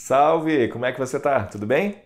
Salve! Como é que você tá? Tudo bem?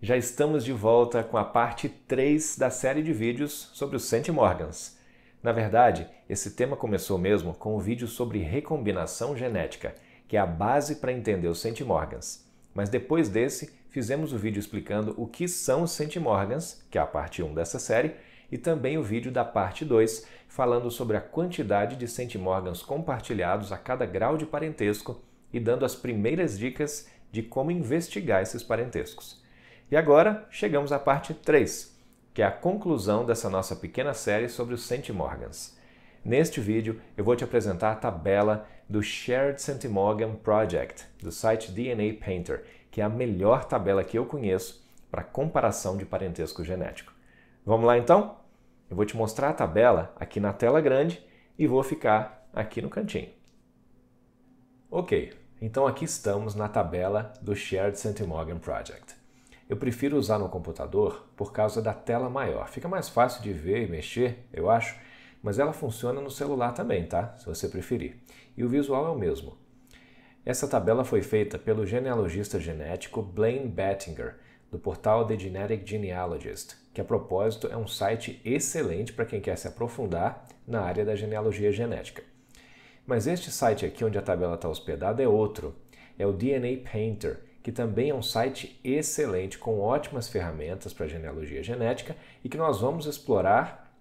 Já estamos de volta com a parte 3 da série de vídeos sobre os St. Morgans. Na verdade, esse tema começou mesmo com o um vídeo sobre recombinação genética, que é a base para entender os St. Morgans. Mas depois desse, fizemos o vídeo explicando o que são os St. Morgans, que é a parte 1 dessa série, e também o vídeo da parte 2, falando sobre a quantidade de St. Morgans compartilhados a cada grau de parentesco e dando as primeiras dicas de como investigar esses parentescos. E agora chegamos à parte 3, que é a conclusão dessa nossa pequena série sobre os centimorgans. Neste vídeo, eu vou te apresentar a tabela do Shared Centimorgan Project, do site DNA Painter, que é a melhor tabela que eu conheço para comparação de parentesco genético. Vamos lá então? Eu vou te mostrar a tabela aqui na tela grande e vou ficar aqui no cantinho. Ok, então aqui estamos na tabela do Shared St. Morgan Project. Eu prefiro usar no computador por causa da tela maior. Fica mais fácil de ver e mexer, eu acho, mas ela funciona no celular também, tá? Se você preferir. E o visual é o mesmo. Essa tabela foi feita pelo genealogista genético Blaine Bettinger, do portal The Genetic Genealogist, que a propósito é um site excelente para quem quer se aprofundar na área da genealogia genética. Mas este site aqui onde a tabela está hospedada é outro, é o DNA Painter, que também é um site excelente com ótimas ferramentas para genealogia genética e que nós vamos explorar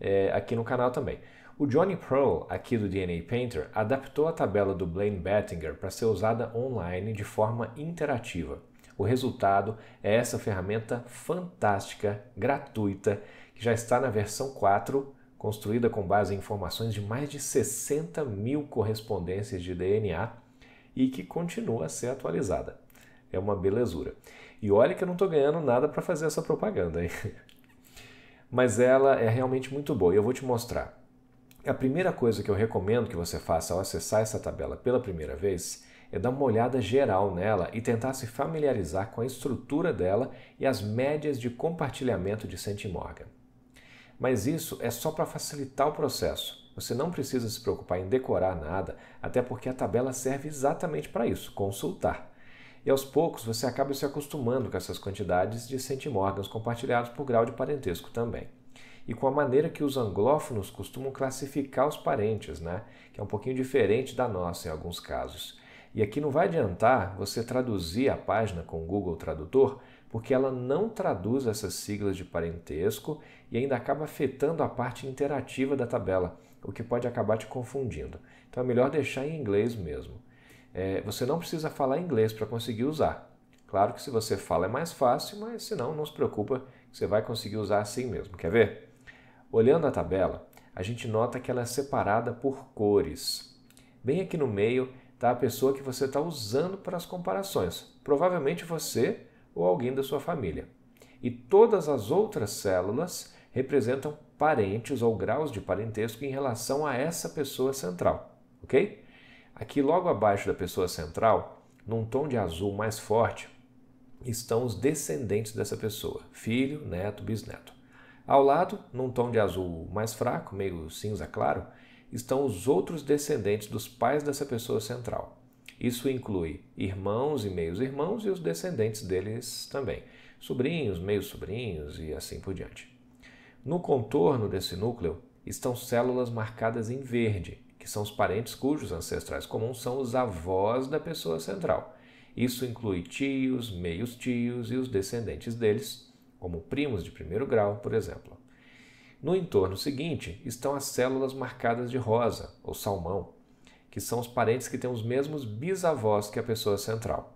é, aqui no canal também. O Johnny Pearl, aqui do DNA Painter, adaptou a tabela do Blaine Bettinger para ser usada online de forma interativa. O resultado é essa ferramenta fantástica, gratuita, que já está na versão 4 construída com base em informações de mais de 60 mil correspondências de DNA e que continua a ser atualizada. É uma belezura. E olha que eu não estou ganhando nada para fazer essa propaganda, hein? Mas ela é realmente muito boa e eu vou te mostrar. A primeira coisa que eu recomendo que você faça ao acessar essa tabela pela primeira vez é dar uma olhada geral nela e tentar se familiarizar com a estrutura dela e as médias de compartilhamento de Centimorgan. Mas isso é só para facilitar o processo. Você não precisa se preocupar em decorar nada, até porque a tabela serve exatamente para isso consultar. E aos poucos você acaba se acostumando com essas quantidades de centimorgans compartilhados por grau de parentesco também. E com a maneira que os anglófonos costumam classificar os parentes, né? que é um pouquinho diferente da nossa em alguns casos. E aqui não vai adiantar você traduzir a página com o Google Tradutor porque ela não traduz essas siglas de parentesco e ainda acaba afetando a parte interativa da tabela, o que pode acabar te confundindo. Então é melhor deixar em inglês mesmo. É, você não precisa falar inglês para conseguir usar. Claro que se você fala é mais fácil, mas se não, não se preocupa, você vai conseguir usar assim mesmo. Quer ver? Olhando a tabela, a gente nota que ela é separada por cores. Bem aqui no meio está a pessoa que você está usando para as comparações. Provavelmente você ou alguém da sua família. E todas as outras células representam parentes ou graus de parentesco em relação a essa pessoa central, ok? Aqui logo abaixo da pessoa central, num tom de azul mais forte, estão os descendentes dessa pessoa: filho, neto, bisneto. Ao lado, num tom de azul mais fraco, meio cinza claro, estão os outros descendentes dos pais dessa pessoa central. Isso inclui irmãos e meios-irmãos e os descendentes deles também, sobrinhos, meios-sobrinhos e assim por diante. No contorno desse núcleo estão células marcadas em verde, que são os parentes cujos ancestrais comuns são os avós da pessoa central. Isso inclui tios, meios-tios e os descendentes deles, como primos de primeiro grau, por exemplo. No entorno seguinte estão as células marcadas de rosa, ou salmão, que são os parentes que têm os mesmos bisavós que a pessoa central.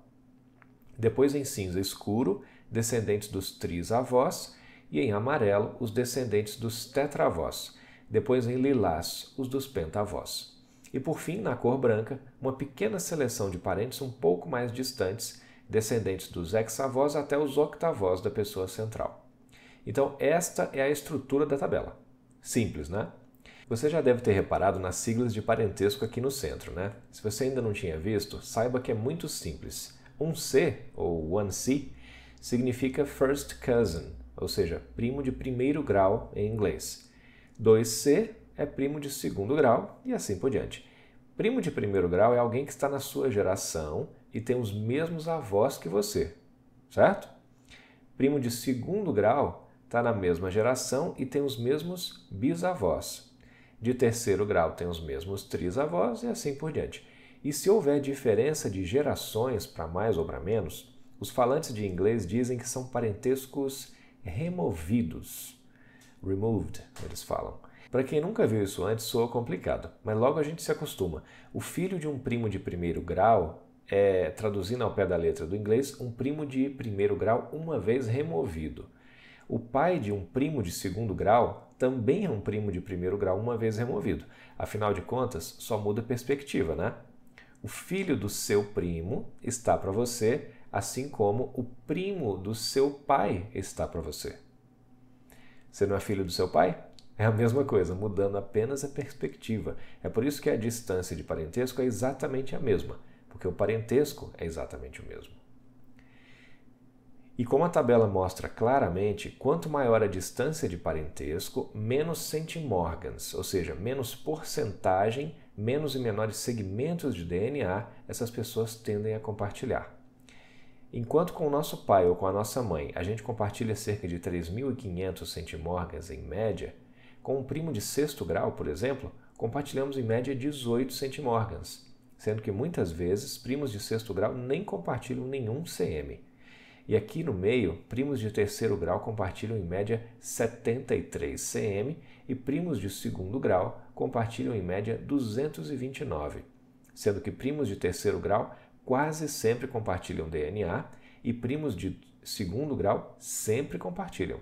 Depois em cinza escuro, descendentes dos trisavós, e em amarelo, os descendentes dos tetravós. Depois em lilás, os dos pentavós. E por fim, na cor branca, uma pequena seleção de parentes um pouco mais distantes, descendentes dos hexavós até os octavós da pessoa central. Então, esta é a estrutura da tabela. Simples, né? Você já deve ter reparado nas siglas de parentesco aqui no centro, né? Se você ainda não tinha visto, saiba que é muito simples. Um C, ou one C, significa first cousin, ou seja, primo de primeiro grau em inglês. 2C é primo de segundo grau e assim por diante. Primo de primeiro grau é alguém que está na sua geração e tem os mesmos avós que você, certo? Primo de segundo grau está na mesma geração e tem os mesmos bisavós de terceiro grau tem os mesmos trisavós e assim por diante. E se houver diferença de gerações para mais ou para menos, os falantes de inglês dizem que são parentescos removidos. Removed, eles falam. Para quem nunca viu isso antes, soa complicado, mas logo a gente se acostuma. O filho de um primo de primeiro grau é, traduzindo ao pé da letra do inglês, um primo de primeiro grau uma vez removido. O pai de um primo de segundo grau também é um primo de primeiro grau uma vez removido. Afinal de contas, só muda a perspectiva, né? O filho do seu primo está para você, assim como o primo do seu pai está para você. Você não é filho do seu pai? É a mesma coisa, mudando apenas a perspectiva. É por isso que a distância de parentesco é exatamente a mesma, porque o parentesco é exatamente o mesmo. E como a tabela mostra claramente, quanto maior a distância de parentesco, menos centimorgans, ou seja, menos porcentagem, menos e menores segmentos de DNA essas pessoas tendem a compartilhar. Enquanto com o nosso pai ou com a nossa mãe a gente compartilha cerca de 3.500 centimorgans em média, com um primo de sexto grau, por exemplo, compartilhamos em média 18 centimorgans, sendo que muitas vezes primos de sexto grau nem compartilham nenhum CM. E aqui no meio, primos de terceiro grau compartilham em média 73 cm e primos de segundo grau compartilham em média 229, sendo que primos de terceiro grau quase sempre compartilham DNA e primos de segundo grau sempre compartilham.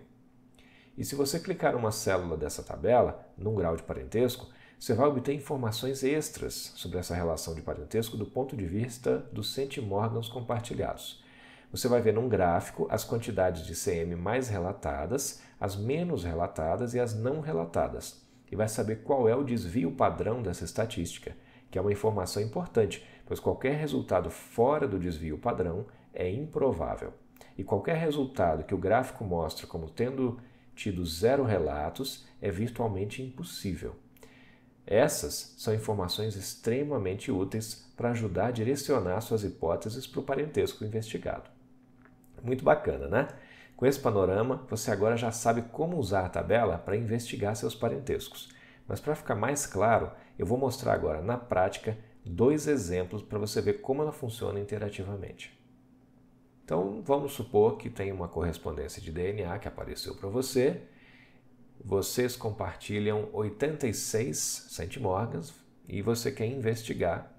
E se você clicar uma célula dessa tabela, num grau de parentesco, você vai obter informações extras sobre essa relação de parentesco do ponto de vista dos centimórgãos compartilhados. Você vai ver num gráfico as quantidades de CM mais relatadas, as menos relatadas e as não relatadas, e vai saber qual é o desvio padrão dessa estatística, que é uma informação importante, pois qualquer resultado fora do desvio padrão é improvável. E qualquer resultado que o gráfico mostra como tendo tido zero relatos é virtualmente impossível. Essas são informações extremamente úteis para ajudar a direcionar suas hipóteses para o parentesco investigado. Muito bacana, né? Com esse panorama, você agora já sabe como usar a tabela para investigar seus parentescos. Mas para ficar mais claro, eu vou mostrar agora na prática dois exemplos para você ver como ela funciona interativamente. Então, vamos supor que tem uma correspondência de DNA que apareceu para você. Vocês compartilham 86 centimorgans e você quer investigar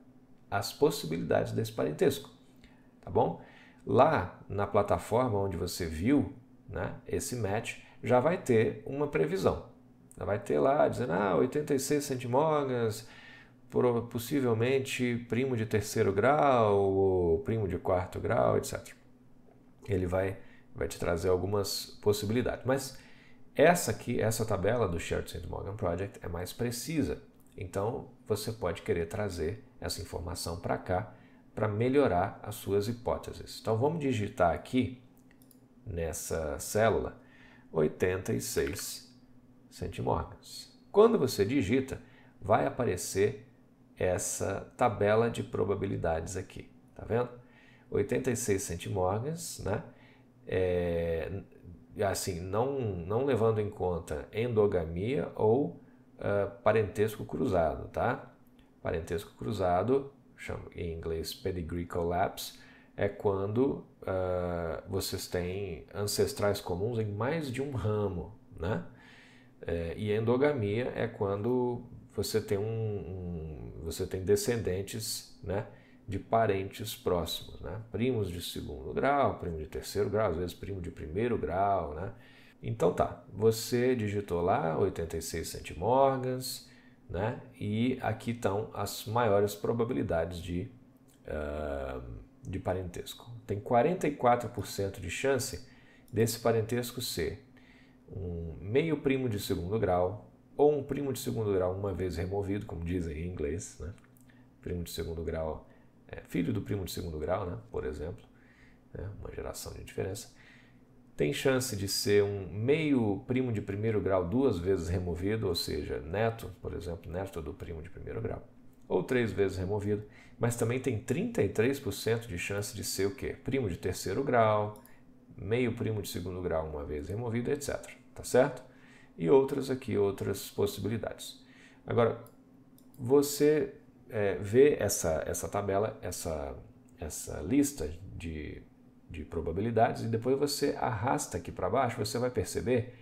as possibilidades desse parentesco, tá bom? Lá na plataforma onde você viu né, esse match, já vai ter uma previsão. Já vai ter lá dizendo ah, 86 centimorgas, possivelmente primo de terceiro grau ou primo de quarto grau, etc. Ele vai, vai te trazer algumas possibilidades. Mas essa aqui, essa tabela do Shared St. Morgan Project é mais precisa. Então você pode querer trazer essa informação para cá para melhorar as suas hipóteses. Então vamos digitar aqui nessa célula 86 centimorgans. Quando você digita, vai aparecer essa tabela de probabilidades aqui, tá vendo? 86 centimorgans, né? É, assim, não, não levando em conta endogamia ou uh, parentesco cruzado, tá? Parentesco cruzado chama em inglês pedigree collapse, é quando uh, vocês têm ancestrais comuns em mais de um ramo, né? É, e endogamia é quando você tem um, um, você tem descendentes, né? De parentes próximos, né? Primos de segundo grau, primo de terceiro grau, às vezes primo de primeiro grau, né? Então tá, você digitou lá 86 centimorgans, né? E aqui estão as maiores probabilidades de, uh, de parentesco. Tem 44% de chance desse parentesco ser um meio primo de segundo grau ou um primo de segundo grau uma vez removido, como dizem em inglês, né? Primo de segundo grau, é, filho do primo de segundo grau, né? Por exemplo, né? uma geração de diferença tem chance de ser um meio primo de primeiro grau duas vezes removido, ou seja, neto, por exemplo, neto do primo de primeiro grau, ou três vezes removido, mas também tem 33% de chance de ser o quê? Primo de terceiro grau, meio primo de segundo grau uma vez removido, etc. Tá certo? E outras aqui, outras possibilidades. Agora, você é, vê essa, essa tabela, essa, essa lista de de probabilidades e depois você arrasta aqui para baixo, você vai perceber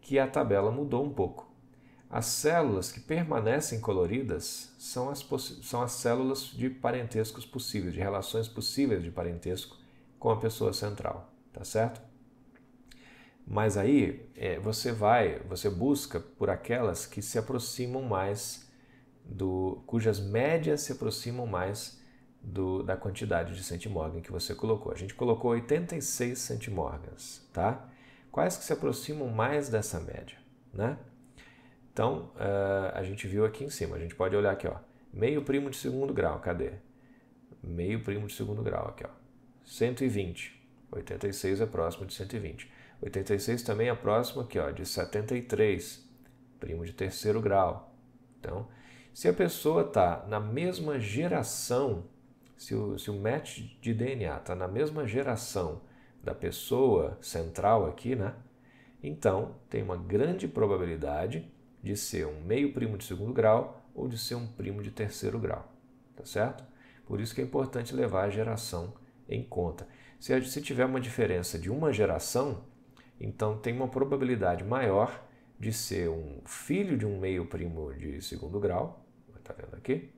que a tabela mudou um pouco. As células que permanecem coloridas são as, são as células de parentescos possíveis, de relações possíveis de parentesco com a pessoa central, tá certo? Mas aí é, você vai, você busca por aquelas que se aproximam mais do, cujas médias se aproximam mais do, da quantidade de centimorgan que você colocou. A gente colocou 86 centimorgans, tá? Quais que se aproximam mais dessa média, né? Então, uh, a gente viu aqui em cima, a gente pode olhar aqui, ó, meio primo de segundo grau, cadê? Meio primo de segundo grau aqui, ó, 120, 86 é próximo de 120. 86 também é próximo aqui, ó, de 73, primo de terceiro grau. Então, se a pessoa está na mesma geração se o, se o match de DNA está na mesma geração da pessoa central aqui, né? Então, tem uma grande probabilidade de ser um meio primo de segundo grau ou de ser um primo de terceiro grau, tá certo? Por isso que é importante levar a geração em conta. Se, se tiver uma diferença de uma geração, então tem uma probabilidade maior de ser um filho de um meio primo de segundo grau, tá vendo aqui,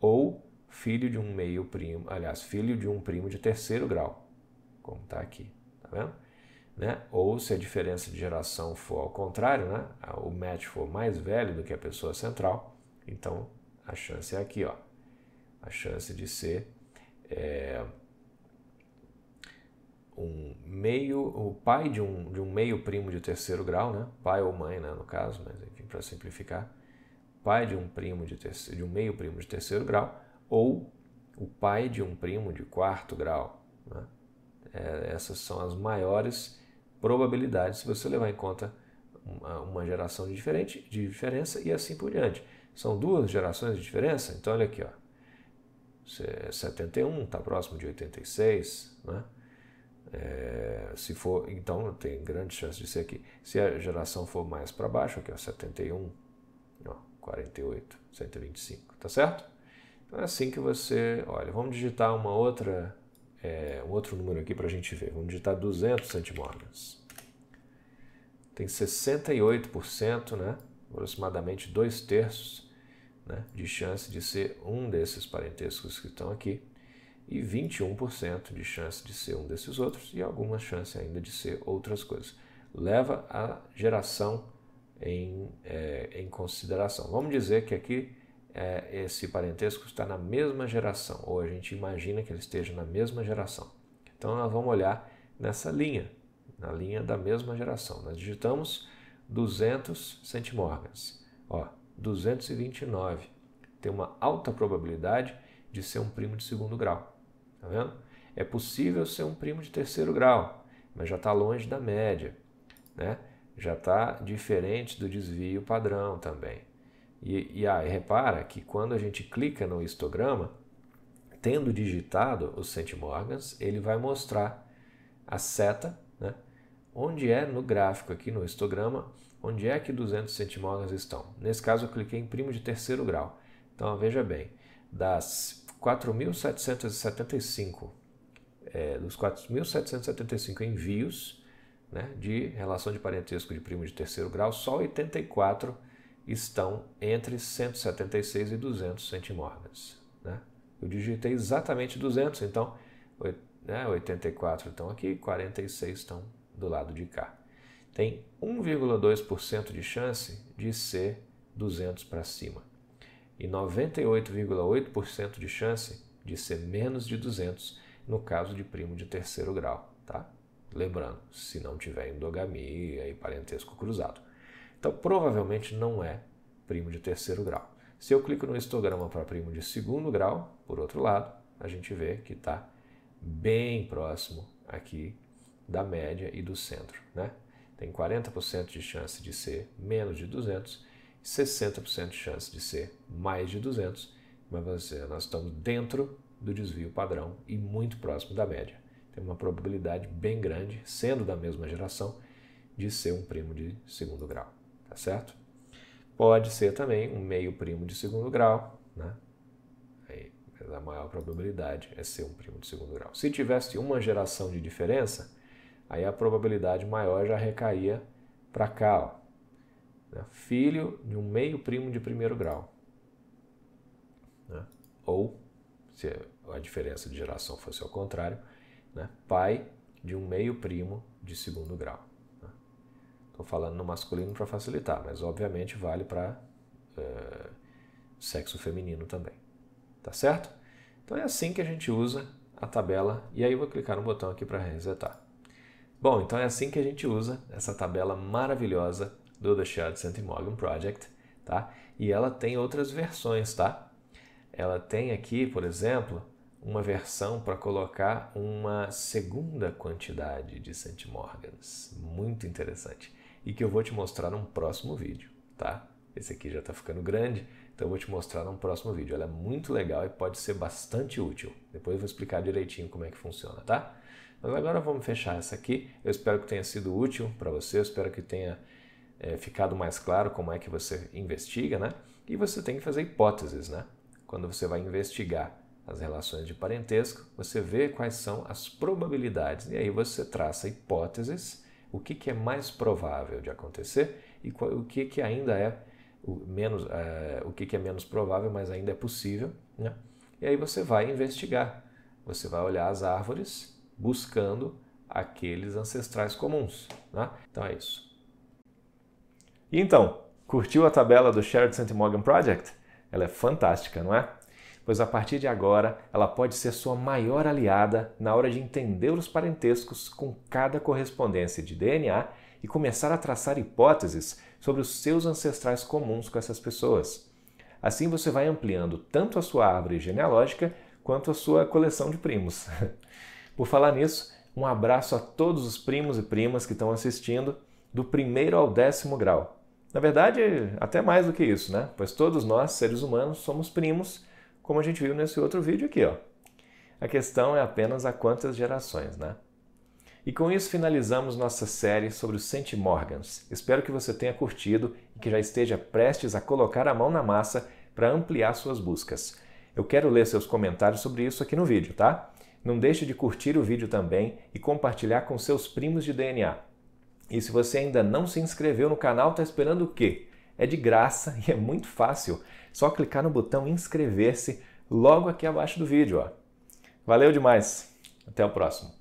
ou filho de um meio primo, aliás, filho de um primo de terceiro grau, como está aqui, tá vendo? Né? Ou se a diferença de geração for ao contrário, né? o match for mais velho do que a pessoa central, então a chance é aqui, ó. A chance de ser é, um meio, o pai de um, de um meio primo de terceiro grau, né? Pai ou mãe, né, no caso, mas enfim, para simplificar, pai de um primo de terceiro, de um meio primo de terceiro grau ou o pai de um primo de quarto grau. Né? É, essas são as maiores probabilidades se você levar em conta uma, uma geração de, diferente, de diferença e assim por diante. São duas gerações de diferença? Então, olha aqui, ó. 71 é está próximo de 86, né? É, se for, então tem grande chance de ser aqui. Se a geração for mais para baixo, aqui ó, 71, ó, 48, 125, tá certo? Então é assim que você. Olha, vamos digitar uma outra, é, um outro número aqui para a gente ver. Vamos digitar 200 antimorgans. Tem 68%, né? aproximadamente dois terços né? de chance de ser um desses parentescos que estão aqui e 21% de chance de ser um desses outros e alguma chance ainda de ser outras coisas. Leva a geração em, é, em consideração. Vamos dizer que aqui é, esse parentesco está na mesma geração, ou a gente imagina que ele esteja na mesma geração. Então nós vamos olhar nessa linha, na linha da mesma geração. Nós digitamos 200 centimorgans. Ó, 229 tem uma alta probabilidade de ser um primo de segundo grau. Tá vendo? É possível ser um primo de terceiro grau, mas já está longe da média, né? Já está diferente do desvio padrão também. E, e aí, ah, repara que quando a gente clica no histograma, tendo digitado os centimorgans, ele vai mostrar a seta, né? onde é no gráfico aqui no histograma, onde é que 200 centimorgans estão. Nesse caso, eu cliquei em primo de terceiro grau. Então, veja bem, das 4.775, é, dos 4.775 envios né, de relação de parentesco de primo de terceiro grau, só 84 estão entre 176 e 200 centimorgans. Né? Eu digitei exatamente 200, então 84 né, estão aqui, 46 estão do lado de cá. Tem 1,2% de chance de ser 200 para cima e 98,8% de chance de ser menos de 200 no caso de primo de terceiro grau, tá? Lembrando, se não tiver endogamia e parentesco cruzado. Então, provavelmente não é primo de terceiro grau. Se eu clico no histograma para primo de segundo grau, por outro lado, a gente vê que está bem próximo aqui da média e do centro. Né? Tem 40% de chance de ser menos de 200, 60% de chance de ser mais de 200, mas nós estamos dentro do desvio padrão e muito próximo da média. Tem uma probabilidade bem grande, sendo da mesma geração, de ser um primo de segundo grau. Tá certo? Pode ser também um meio primo de segundo grau, né? Aí, a maior probabilidade é ser um primo de segundo grau. Se tivesse uma geração de diferença, aí a probabilidade maior já recaía para cá, ó. Né? Filho de um meio primo de primeiro grau. Né? Ou, se a diferença de geração fosse ao contrário, né? pai de um meio primo de segundo grau. Estou falando no masculino para facilitar, mas obviamente vale para eh, sexo feminino também. Tá certo? Então é assim que a gente usa a tabela. E aí eu vou clicar no botão aqui para resetar. Bom, então é assim que a gente usa essa tabela maravilhosa do The Shard Morgan Project, tá? E ela tem outras versões, tá? Ela tem aqui, por exemplo, uma versão para colocar uma segunda quantidade de centimorgans. Muito interessante e que eu vou te mostrar num próximo vídeo, tá? Esse aqui já está ficando grande, então eu vou te mostrar num próximo vídeo. Ela é muito legal e pode ser bastante útil. Depois eu vou explicar direitinho como é que funciona, tá? Mas agora vamos fechar essa aqui. Eu espero que tenha sido útil para você, eu espero que tenha é, ficado mais claro como é que você investiga, né? E você tem que fazer hipóteses, né? Quando você vai investigar as relações de parentesco, você vê quais são as probabilidades e aí você traça hipóteses o que, que é mais provável de acontecer e o que, que ainda é o, menos, é, o que, que é menos provável, mas ainda é possível. Né? E aí você vai investigar, você vai olhar as árvores buscando aqueles ancestrais comuns. Né? Então é isso. E então, curtiu a tabela do Shared St. Morgan Project? Ela é fantástica, não é? pois a partir de agora ela pode ser sua maior aliada na hora de entender os parentescos com cada correspondência de DNA e começar a traçar hipóteses sobre os seus ancestrais comuns com essas pessoas. Assim você vai ampliando tanto a sua árvore genealógica quanto a sua coleção de primos. Por falar nisso, um abraço a todos os primos e primas que estão assistindo, do primeiro ao décimo grau. Na verdade, até mais do que isso, né? Pois todos nós, seres humanos, somos primos como a gente viu nesse outro vídeo aqui. Ó. A questão é apenas a quantas gerações, né? E com isso finalizamos nossa série sobre os centimorgans. Espero que você tenha curtido e que já esteja prestes a colocar a mão na massa para ampliar suas buscas. Eu quero ler seus comentários sobre isso aqui no vídeo, tá? Não deixe de curtir o vídeo também e compartilhar com seus primos de DNA. E se você ainda não se inscreveu no canal, está esperando o quê? é de graça e é muito fácil. Só clicar no botão inscrever-se logo aqui abaixo do vídeo. Ó. Valeu demais! Até o próximo!